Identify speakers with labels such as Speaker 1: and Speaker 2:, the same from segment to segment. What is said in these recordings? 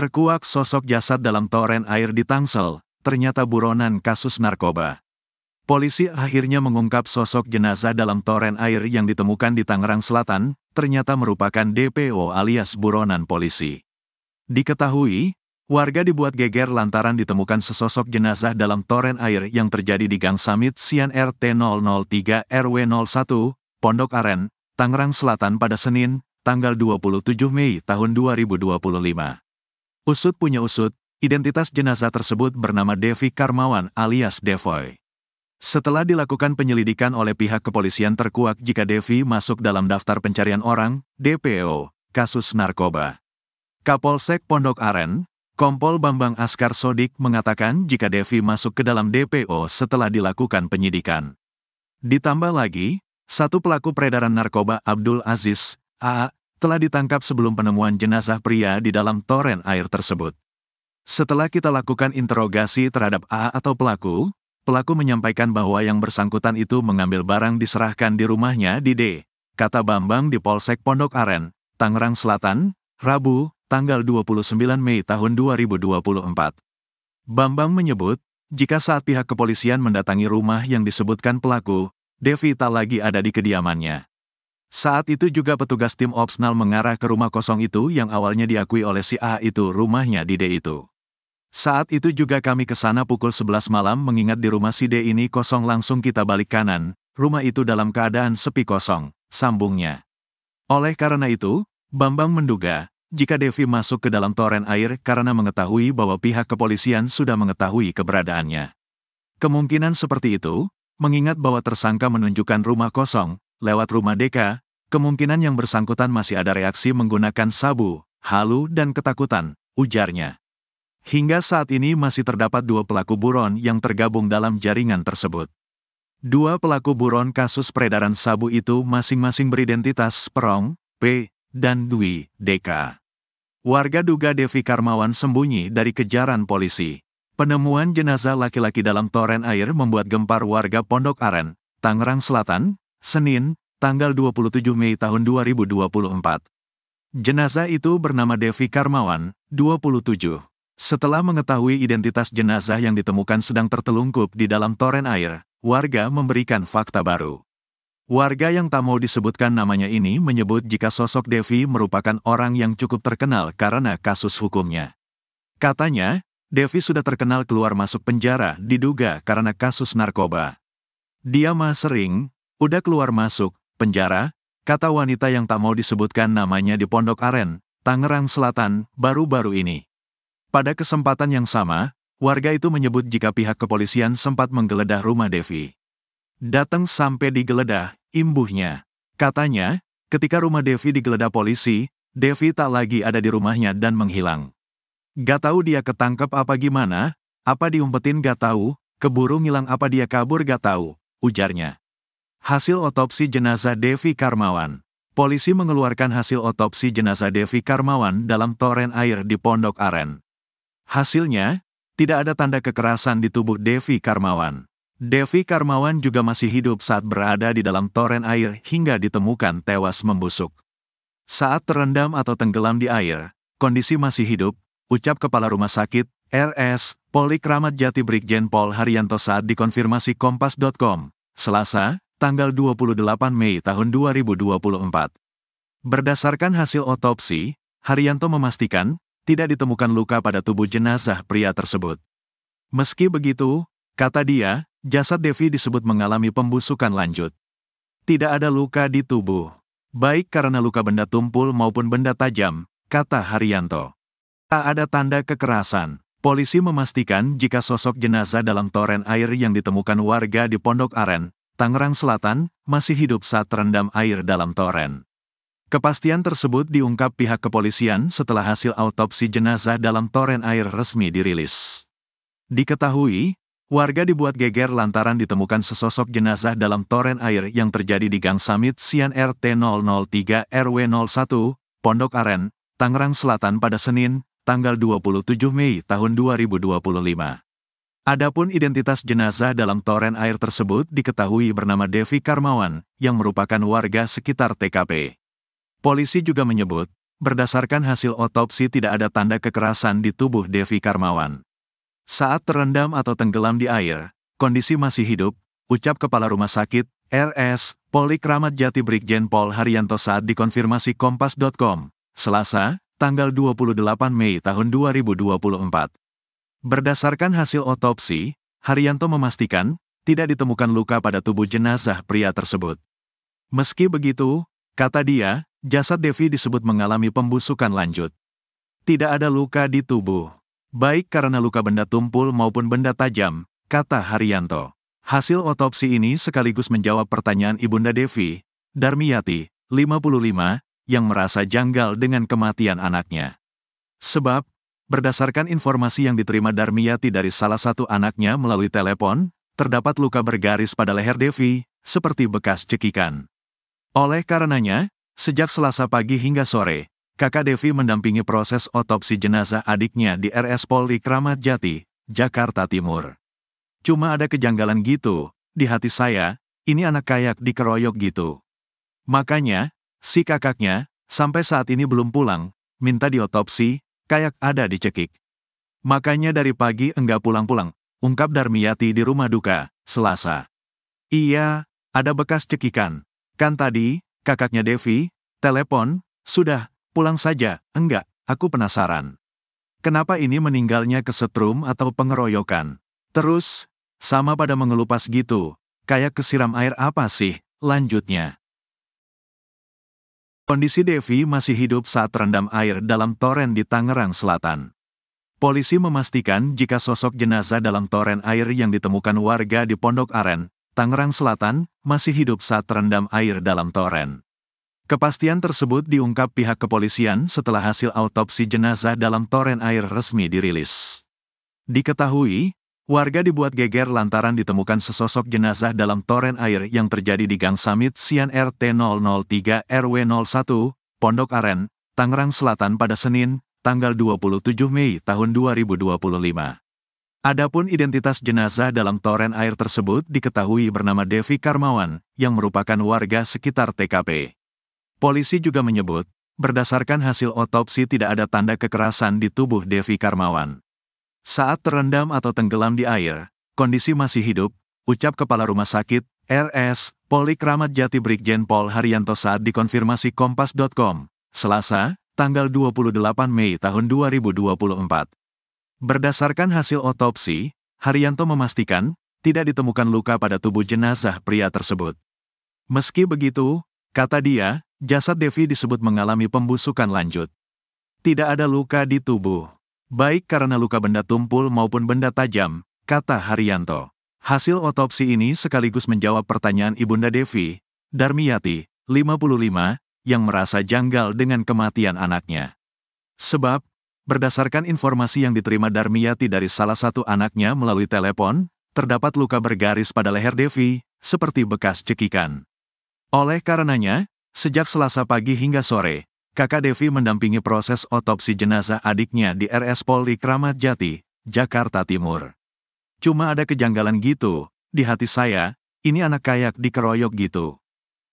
Speaker 1: Terkuak sosok jasad dalam toren air di Tangsel, ternyata buronan kasus narkoba. Polisi akhirnya mengungkap sosok jenazah dalam toren air yang ditemukan di Tangerang Selatan, ternyata merupakan DPO alias buronan polisi. Diketahui, warga dibuat geger lantaran ditemukan sesosok jenazah dalam toren air yang terjadi di Gang Samit Sian RT 003 RW 01, Pondok Aren, Tangerang Selatan pada Senin, tanggal 27 Mei tahun 2025. Usut punya usut, identitas jenazah tersebut bernama Devi Karmawan alias Devoy. Setelah dilakukan penyelidikan oleh pihak kepolisian terkuak jika Devi masuk dalam daftar pencarian orang, DPO, kasus narkoba. Kapolsek Pondok Aren, Kompol Bambang Askar Sodik mengatakan jika Devi masuk ke dalam DPO setelah dilakukan penyidikan. Ditambah lagi, satu pelaku peredaran narkoba Abdul Aziz, A, telah ditangkap sebelum penemuan jenazah pria di dalam toren air tersebut. Setelah kita lakukan interogasi terhadap A atau pelaku, pelaku menyampaikan bahwa yang bersangkutan itu mengambil barang diserahkan di rumahnya di D, kata Bambang di Polsek Pondok Aren, Tangerang Selatan, Rabu, tanggal 29 Mei tahun 2024. Bambang menyebut, jika saat pihak kepolisian mendatangi rumah yang disebutkan pelaku, Devi tak lagi ada di kediamannya. Saat itu juga petugas tim opsional mengarah ke rumah kosong itu yang awalnya diakui oleh si A itu rumahnya di D itu. Saat itu juga kami ke sana pukul 11 malam mengingat di rumah si D ini kosong langsung kita balik kanan, rumah itu dalam keadaan sepi kosong, sambungnya. Oleh karena itu, Bambang menduga, jika Devi masuk ke dalam toren air karena mengetahui bahwa pihak kepolisian sudah mengetahui keberadaannya. Kemungkinan seperti itu, mengingat bahwa tersangka menunjukkan rumah kosong, lewat rumah Deka, kemungkinan yang bersangkutan masih ada reaksi menggunakan sabu, halu dan ketakutan, ujarnya. Hingga saat ini masih terdapat dua pelaku buron yang tergabung dalam jaringan tersebut. Dua pelaku buron kasus peredaran sabu itu masing-masing beridentitas Perong, P, dan Dwi, DK. Warga duga Devi Karmawan sembunyi dari kejaran polisi. Penemuan jenazah laki-laki dalam toren air membuat gempar warga Pondok Aren, Tangerang Selatan, Senin, tanggal 27 Mei tahun 2024. Jenazah itu bernama Devi Karmawan, 27. Setelah mengetahui identitas jenazah yang ditemukan sedang tertelungkup di dalam toren air, warga memberikan fakta baru. Warga yang tak mau disebutkan namanya ini menyebut jika sosok Devi merupakan orang yang cukup terkenal karena kasus hukumnya. Katanya, Devi sudah terkenal keluar masuk penjara diduga karena kasus narkoba. Dia mah sering, udah keluar masuk, penjara, kata wanita yang tak mau disebutkan namanya di Pondok Aren, Tangerang Selatan, baru-baru ini. Pada kesempatan yang sama, warga itu menyebut jika pihak kepolisian sempat menggeledah rumah Devi. Datang sampai digeledah, imbuhnya. Katanya, ketika rumah Devi digeledah polisi, Devi tak lagi ada di rumahnya dan menghilang. Gak tahu dia ketangkep apa gimana, apa diumpetin gak tahu, keburu ngilang apa dia kabur gak tahu, ujarnya. Hasil otopsi jenazah Devi Karmawan Polisi mengeluarkan hasil otopsi jenazah Devi Karmawan dalam toren air di Pondok Aren. Hasilnya, tidak ada tanda kekerasan di tubuh Devi Karmawan. Devi Karmawan juga masih hidup saat berada di dalam toren air hingga ditemukan tewas membusuk. Saat terendam atau tenggelam di air, kondisi masih hidup, ucap Kepala Rumah Sakit, RS, Polikramat Jati Brigjen Pol Haryanto saat dikonfirmasi Kompas.com, Selasa, tanggal 28 Mei tahun 2024. Berdasarkan hasil otopsi, Haryanto memastikan, tidak ditemukan luka pada tubuh jenazah pria tersebut. Meski begitu, kata dia, jasad Devi disebut mengalami pembusukan lanjut. Tidak ada luka di tubuh, baik karena luka benda tumpul maupun benda tajam, kata Haryanto. Tak ada tanda kekerasan. Polisi memastikan jika sosok jenazah dalam toren air yang ditemukan warga di Pondok Aren Tangerang Selatan, masih hidup saat terendam air dalam toren. Kepastian tersebut diungkap pihak kepolisian setelah hasil autopsi jenazah dalam toren air resmi dirilis. Diketahui, warga dibuat geger lantaran ditemukan sesosok jenazah dalam toren air yang terjadi di Gang Samit Sian RT 003 RW 01, Pondok Aren, Tangerang Selatan pada Senin, tanggal 27 Mei tahun 2025. Adapun identitas jenazah dalam toren air tersebut diketahui bernama Devi Karmawan, yang merupakan warga sekitar TKP. Polisi juga menyebut, berdasarkan hasil otopsi tidak ada tanda kekerasan di tubuh Devi Karmawan. Saat terendam atau tenggelam di air, kondisi masih hidup, ucap Kepala Rumah Sakit, RS, Polikramat Jati Brigjen Pol Haryanto saat dikonfirmasi Kompas.com, Selasa, tanggal 28 Mei tahun 2024. Berdasarkan hasil otopsi, Haryanto memastikan, tidak ditemukan luka pada tubuh jenazah pria tersebut. Meski begitu, kata dia, jasad Devi disebut mengalami pembusukan lanjut. Tidak ada luka di tubuh, baik karena luka benda tumpul maupun benda tajam, kata Haryanto. Hasil otopsi ini sekaligus menjawab pertanyaan Ibunda Devi, Darmiyati, 55, yang merasa janggal dengan kematian anaknya. Sebab, Berdasarkan informasi yang diterima Darmiyati dari salah satu anaknya melalui telepon, terdapat luka bergaris pada leher Devi, seperti bekas cekikan. Oleh karenanya, sejak Selasa pagi hingga sore, kakak Devi mendampingi proses otopsi jenazah adiknya di RS Polri Kramat Jati, Jakarta Timur. Cuma ada kejanggalan gitu, di hati saya, ini anak kayak dikeroyok gitu. Makanya, si kakaknya, sampai saat ini belum pulang, minta diotopsi, kayak ada dicekik. Makanya dari pagi enggak pulang-pulang, ungkap Darmiyati di rumah duka, selasa. Iya, ada bekas cekikan. Kan tadi, kakaknya Devi, telepon, sudah, pulang saja, enggak, aku penasaran. Kenapa ini meninggalnya kesetrum atau pengeroyokan? Terus, sama pada mengelupas gitu, kayak kesiram air apa sih, lanjutnya. Kondisi Devi masih hidup saat terendam air dalam toren di Tangerang Selatan. Polisi memastikan jika sosok jenazah dalam toren air yang ditemukan warga di Pondok Aren, Tangerang Selatan, masih hidup saat terendam air dalam toren. Kepastian tersebut diungkap pihak kepolisian setelah hasil autopsi jenazah dalam toren air resmi dirilis. Diketahui, Warga dibuat geger lantaran ditemukan sesosok jenazah dalam toren air yang terjadi di Gang Samit Sian RT 003 RW 01, Pondok Aren, Tangerang Selatan pada Senin, tanggal 27 Mei tahun 2025. Adapun identitas jenazah dalam toren air tersebut diketahui bernama Devi Karmawan, yang merupakan warga sekitar TKP. Polisi juga menyebut, berdasarkan hasil otopsi tidak ada tanda kekerasan di tubuh Devi Karmawan. Saat terendam atau tenggelam di air, kondisi masih hidup, ucap Kepala Rumah Sakit, RS, Polikramat Jati Brigjen Pol Haryanto saat dikonfirmasi Kompas.com, Selasa, tanggal 28 Mei tahun 2024. Berdasarkan hasil otopsi, Haryanto memastikan, tidak ditemukan luka pada tubuh jenazah pria tersebut. Meski begitu, kata dia, jasad Devi disebut mengalami pembusukan lanjut. Tidak ada luka di tubuh baik karena luka benda tumpul maupun benda tajam, kata Haryanto. Hasil otopsi ini sekaligus menjawab pertanyaan Ibunda Devi, Darmiyati, 55, yang merasa janggal dengan kematian anaknya. Sebab, berdasarkan informasi yang diterima Darmiyati dari salah satu anaknya melalui telepon, terdapat luka bergaris pada leher Devi, seperti bekas cekikan. Oleh karenanya, sejak Selasa pagi hingga sore, Kakak Devi mendampingi proses otopsi jenazah adiknya di RS Polri Kramat Jati, Jakarta Timur. Cuma ada kejanggalan gitu, di hati saya, ini anak kayak dikeroyok gitu.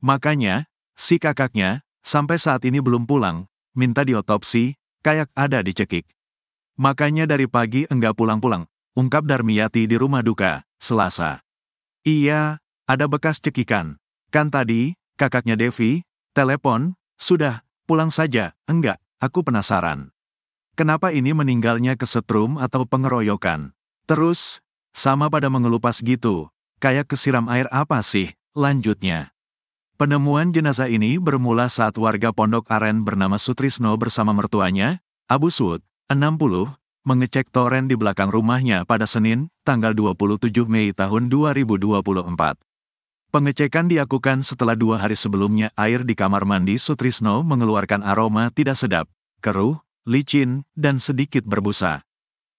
Speaker 1: Makanya, si kakaknya, sampai saat ini belum pulang, minta diotopsi, kayak ada dicekik. Makanya dari pagi enggak pulang-pulang, ungkap Darmiyati di rumah duka, Selasa. Iya, ada bekas cekikan. Kan tadi, kakaknya Devi, telepon, sudah, Pulang saja, enggak, aku penasaran. Kenapa ini meninggalnya kesetrum atau pengeroyokan? Terus, sama pada mengelupas gitu, kayak kesiram air apa sih, lanjutnya. Penemuan jenazah ini bermula saat warga Pondok Aren bernama Sutrisno bersama mertuanya, Abu Sud, 60, mengecek toren di belakang rumahnya pada Senin, tanggal 27 Mei tahun 2024. Pengecekan diakukan setelah dua hari sebelumnya air di kamar mandi Sutrisno mengeluarkan aroma tidak sedap, keruh, licin, dan sedikit berbusa.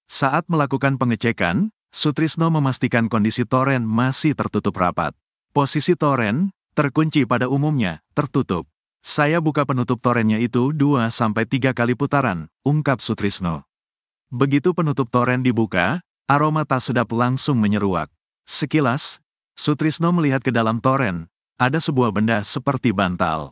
Speaker 1: Saat melakukan pengecekan, Sutrisno memastikan kondisi toren masih tertutup rapat. Posisi toren, terkunci pada umumnya, tertutup. Saya buka penutup torennya itu 2-3 kali putaran, ungkap Sutrisno. Begitu penutup toren dibuka, aroma tak sedap langsung menyeruak. Sekilas, Sutrisno melihat ke dalam toren, ada sebuah benda seperti bantal.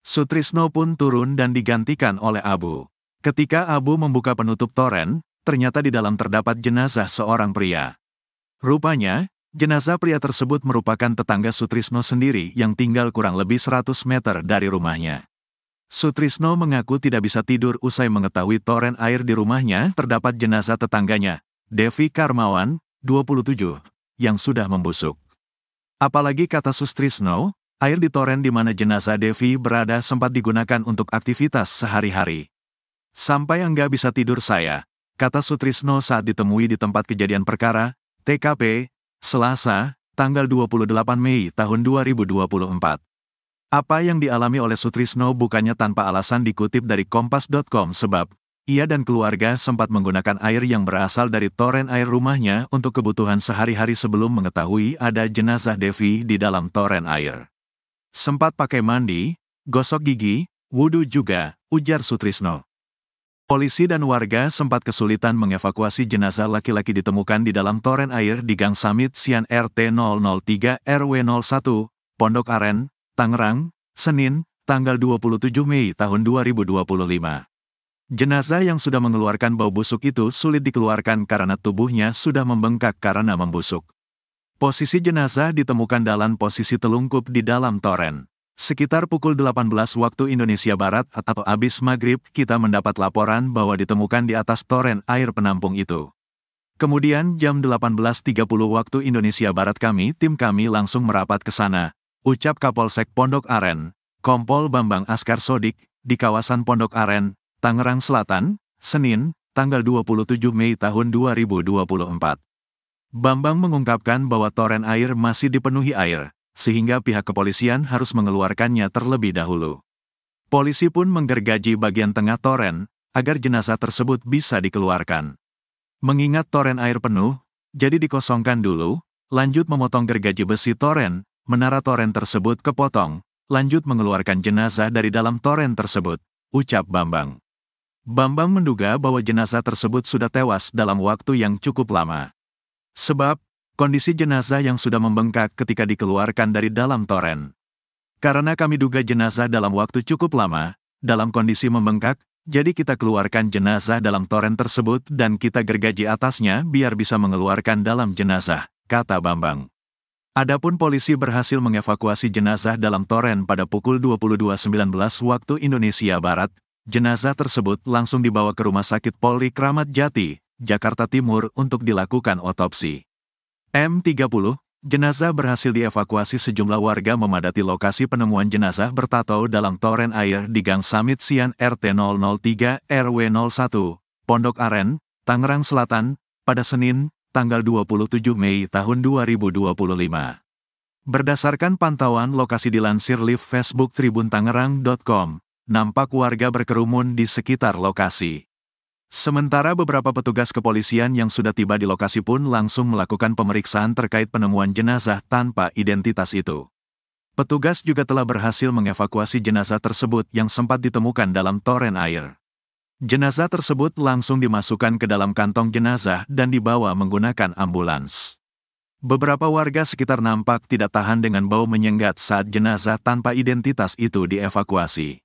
Speaker 1: Sutrisno pun turun dan digantikan oleh Abu. Ketika Abu membuka penutup toren, ternyata di dalam terdapat jenazah seorang pria. Rupanya, jenazah pria tersebut merupakan tetangga Sutrisno sendiri yang tinggal kurang lebih 100 meter dari rumahnya. Sutrisno mengaku tidak bisa tidur usai mengetahui toren air di rumahnya terdapat jenazah tetangganya, Devi Karmawan, 27, yang sudah membusuk. Apalagi kata Sustrisno, air di toren di mana jenazah Devi berada sempat digunakan untuk aktivitas sehari-hari. Sampai nggak bisa tidur saya, kata Sutrisno saat ditemui di tempat kejadian perkara, TKP, Selasa, tanggal 28 Mei tahun 2024. Apa yang dialami oleh Sutrisno bukannya tanpa alasan dikutip dari Kompas.com sebab ia dan keluarga sempat menggunakan air yang berasal dari toren air rumahnya untuk kebutuhan sehari-hari sebelum mengetahui ada jenazah Devi di dalam toren air. Sempat pakai mandi, gosok gigi, wudhu juga, ujar Sutrisno. Polisi dan warga sempat kesulitan mengevakuasi jenazah laki-laki ditemukan di dalam toren air di Gang Samit Sian RT 003 RW 01, Pondok Aren, Tangerang, Senin, tanggal 27 Mei tahun 2025. Jenazah yang sudah mengeluarkan bau busuk itu sulit dikeluarkan karena tubuhnya sudah membengkak karena membusuk. Posisi jenazah ditemukan dalam posisi telungkup di dalam toren. Sekitar pukul 18 waktu Indonesia Barat atau abis maghrib, kita mendapat laporan bahwa ditemukan di atas toren air penampung itu. Kemudian jam 18.30 waktu Indonesia Barat kami, tim kami langsung merapat ke sana, ucap Kapolsek Pondok Aren, Kompol Bambang Askar Sodik, di kawasan Pondok Aren, Tangerang Selatan, Senin, tanggal 27 Mei tahun 2024. Bambang mengungkapkan bahwa toren air masih dipenuhi air, sehingga pihak kepolisian harus mengeluarkannya terlebih dahulu. Polisi pun menggergaji bagian tengah toren, agar jenazah tersebut bisa dikeluarkan. Mengingat toren air penuh, jadi dikosongkan dulu, lanjut memotong gergaji besi toren, menara toren tersebut kepotong, lanjut mengeluarkan jenazah dari dalam toren tersebut, ucap Bambang. Bambang menduga bahwa jenazah tersebut sudah tewas dalam waktu yang cukup lama. Sebab, kondisi jenazah yang sudah membengkak ketika dikeluarkan dari dalam toren. Karena kami duga jenazah dalam waktu cukup lama, dalam kondisi membengkak, jadi kita keluarkan jenazah dalam toren tersebut dan kita gergaji atasnya biar bisa mengeluarkan dalam jenazah, kata Bambang. Adapun polisi berhasil mengevakuasi jenazah dalam toren pada pukul 22.19 waktu Indonesia Barat, Jenazah tersebut langsung dibawa ke Rumah Sakit Polri Kramat Jati, Jakarta Timur untuk dilakukan otopsi. M30, jenazah berhasil dievakuasi sejumlah warga memadati lokasi penemuan jenazah bertato dalam toren air di Gang Samit Sian RT 003 RW 01, Pondok Aren, Tangerang Selatan, pada Senin, tanggal 27 Mei tahun 2025. Berdasarkan pantauan lokasi dilansir live Facebook Tribun Tangerang.com, nampak warga berkerumun di sekitar lokasi. Sementara beberapa petugas kepolisian yang sudah tiba di lokasi pun langsung melakukan pemeriksaan terkait penemuan jenazah tanpa identitas itu. Petugas juga telah berhasil mengevakuasi jenazah tersebut yang sempat ditemukan dalam toren air. Jenazah tersebut langsung dimasukkan ke dalam kantong jenazah dan dibawa menggunakan ambulans. Beberapa warga sekitar nampak tidak tahan dengan bau menyengat saat jenazah tanpa identitas itu dievakuasi.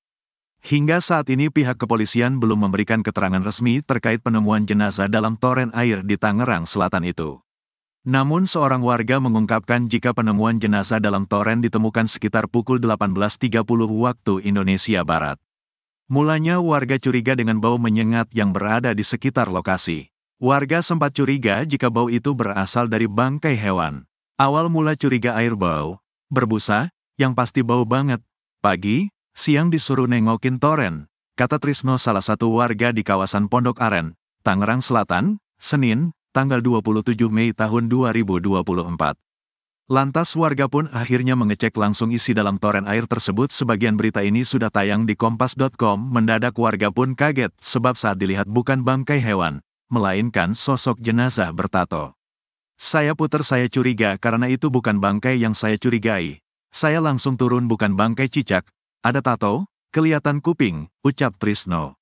Speaker 1: Hingga saat ini pihak kepolisian belum memberikan keterangan resmi terkait penemuan jenazah dalam toren air di Tangerang Selatan itu. Namun seorang warga mengungkapkan jika penemuan jenazah dalam toren ditemukan sekitar pukul 18.30 waktu Indonesia Barat. Mulanya warga curiga dengan bau menyengat yang berada di sekitar lokasi. Warga sempat curiga jika bau itu berasal dari bangkai hewan. Awal mula curiga air bau, berbusa, yang pasti bau banget. Pagi, Siang disuruh nengokin toren, kata Trisno salah satu warga di kawasan Pondok Aren, Tangerang Selatan, Senin, tanggal 27 Mei tahun 2024. Lantas warga pun akhirnya mengecek langsung isi dalam toren air tersebut sebagian berita ini sudah tayang di kompas.com mendadak warga pun kaget sebab saat dilihat bukan bangkai hewan, melainkan sosok jenazah bertato. Saya puter saya curiga karena itu bukan bangkai yang saya curigai. Saya langsung turun bukan bangkai cicak, ada tato? Kelihatan kuping, ucap Trisno.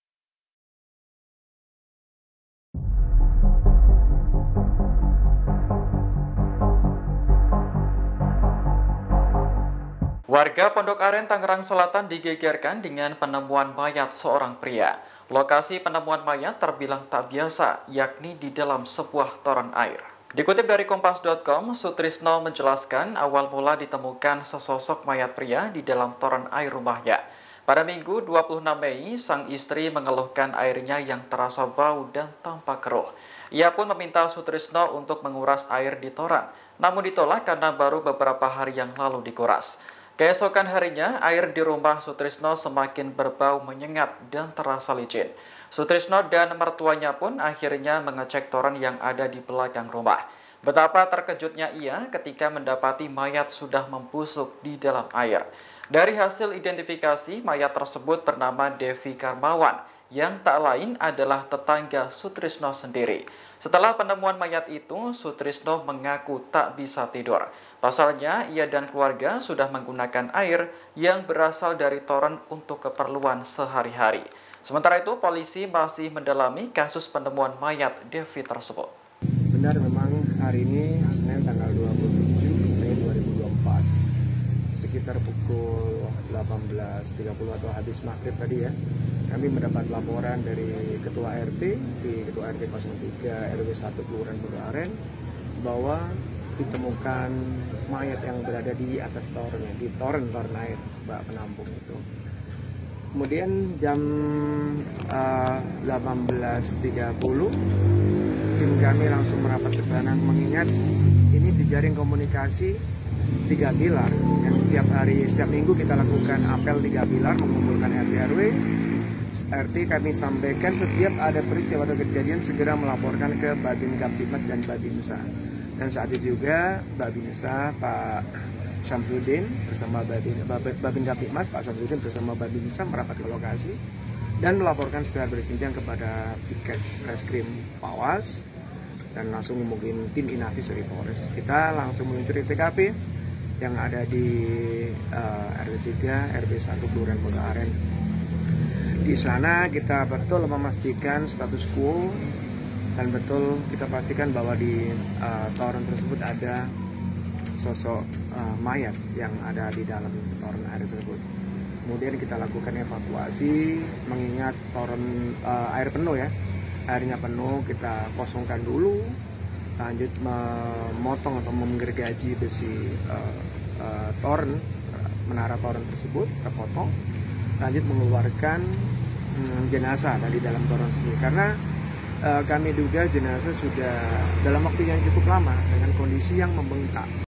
Speaker 2: Warga Pondok Aren Tangerang Selatan digegerkan dengan penemuan mayat seorang pria. Lokasi penemuan mayat terbilang tak biasa, yakni di dalam sebuah toran air. Dikutip dari Kompas.com, Sutrisno menjelaskan awal mula ditemukan sesosok mayat pria di dalam toren air rumahnya. Pada minggu 26 Mei, sang istri mengeluhkan airnya yang terasa bau dan tampak keruh. Ia pun meminta Sutrisno untuk menguras air di toren, namun ditolak karena baru beberapa hari yang lalu dikuras. Keesokan harinya, air di rumah Sutrisno semakin berbau menyengat dan terasa licin. Sutrisno dan mertuanya pun akhirnya mengecek toren yang ada di belakang rumah. Betapa terkejutnya ia ketika mendapati mayat sudah membusuk di dalam air. Dari hasil identifikasi, mayat tersebut bernama Devi Karmawan, yang tak lain adalah tetangga Sutrisno sendiri. Setelah penemuan mayat itu, Sutrisno mengaku tak bisa tidur. Pasalnya, ia dan keluarga sudah menggunakan air yang berasal dari toren untuk keperluan sehari-hari. Sementara itu, polisi masih mendalami kasus penemuan mayat Devi tersebut.
Speaker 3: Benar memang hari ini Senin tanggal 27 Mei 2024 sekitar pukul 18.30 atau habis maghrib tadi ya kami mendapat laporan dari Ketua RT di Ketua RT 03 RW 1 Kelurahan Bodo Aren bahwa ditemukan mayat yang berada di atas toren di toren toren air bak penampung itu kemudian jam eh, uh, 18.30 tim kami langsung merapat ke sana mengingat ini di jaring komunikasi tiga pilar yang setiap hari setiap minggu kita lakukan apel tiga pilar mengumpulkan RT RW RT kami sampaikan setiap ada peristiwa atau kejadian segera melaporkan ke Babin Kaptimas dan Babinsa dan saat itu juga Babinsa Pak Samsudin bersama Babin, Babin Kapitmas, Pak Samsudin bersama Babin bisa merapat ke lokasi dan melaporkan secara berjenjang kepada piket reskrim Pawas dan langsung mungkin tim Inafis dari Polres. Kita langsung meluncur TKP yang ada di uh, RW 3, RW 1 Kelurahan Kota Aren. Di sana kita betul memastikan status quo dan betul kita pastikan bahwa di uh, eh, tower tersebut ada sosok uh, mayat yang ada di dalam toren air tersebut. Kemudian kita lakukan evakuasi mengingat toren uh, air penuh ya. Airnya penuh kita kosongkan dulu, lanjut memotong atau menggergaji besi uh, uh, toren menara toren tersebut terpotong, lanjut mengeluarkan um, jenazah dari dalam toren sendiri karena kami
Speaker 1: duga jenazah sudah dalam waktu yang cukup lama dengan kondisi yang membengkak.